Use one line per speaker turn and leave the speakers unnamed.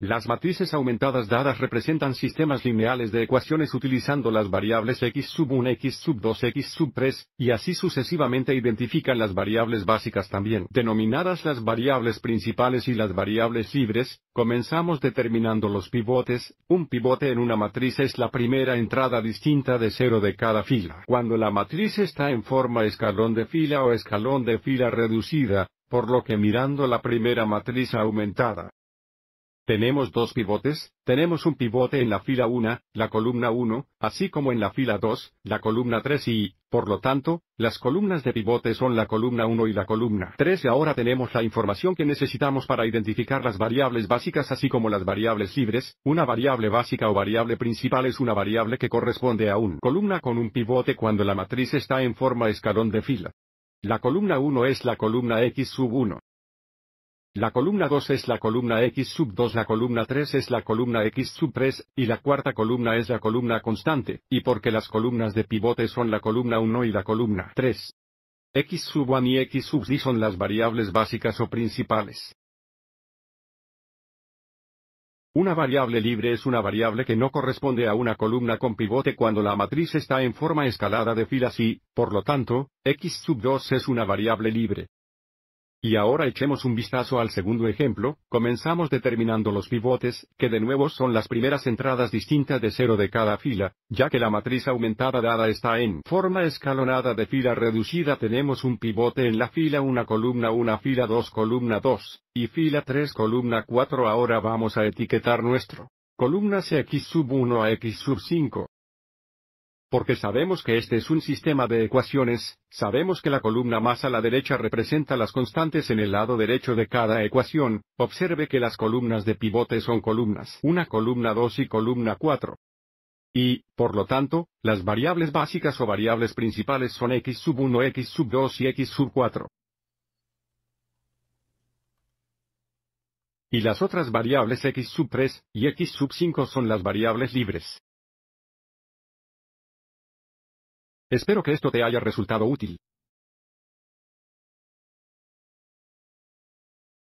Las matrices aumentadas dadas representan sistemas lineales de ecuaciones utilizando las variables x sub 1, x sub 2, x sub 3, y así sucesivamente identifican las variables básicas también denominadas las variables principales y las variables libres. Comenzamos determinando los pivotes. Un pivote en una matriz es la primera entrada distinta de cero de cada fila. Cuando la matriz está en forma escalón de fila o escalón de fila reducida, por lo que mirando la primera matriz aumentada, tenemos dos pivotes, tenemos un pivote en la fila 1, la columna 1, así como en la fila 2, la columna 3 y, por lo tanto, las columnas de pivote son la columna 1 y la columna 3 ahora tenemos la información que necesitamos para identificar las variables básicas así como las variables libres, una variable básica o variable principal es una variable que corresponde a una columna con un pivote cuando la matriz está en forma escalón de fila. La columna 1 es la columna X sub 1. La columna 2 es la columna X sub 2, la columna 3 es la columna X sub 3, y la cuarta columna es la columna constante, y porque las columnas de pivote son la columna 1 y la columna 3. X sub 1 y X sub 2 son las variables básicas o principales. Una variable libre es una variable que no corresponde a una columna con pivote cuando la matriz está en forma escalada de filas y, por lo tanto, x sub 2 es una variable libre. Y ahora echemos un vistazo al segundo ejemplo, comenzamos determinando los pivotes, que de nuevo son las primeras entradas distintas de cero de cada fila, ya que la matriz aumentada dada está en forma escalonada de fila reducida tenemos un pivote en la fila 1 columna 1 fila 2 columna 2, y fila 3 columna 4 ahora vamos a etiquetar nuestro columnas x sub 1 a x sub 5, porque sabemos que este es un sistema de ecuaciones, sabemos que la columna más a la derecha representa las constantes en el lado derecho de cada ecuación, observe que las columnas de pivote son columnas, 1, columna 2 y columna 4. Y, por lo tanto, las variables básicas o variables principales son x sub 1, x sub 2 y x sub 4. Y las otras variables x sub 3 y x sub 5 son las variables libres. Espero que esto te haya resultado útil.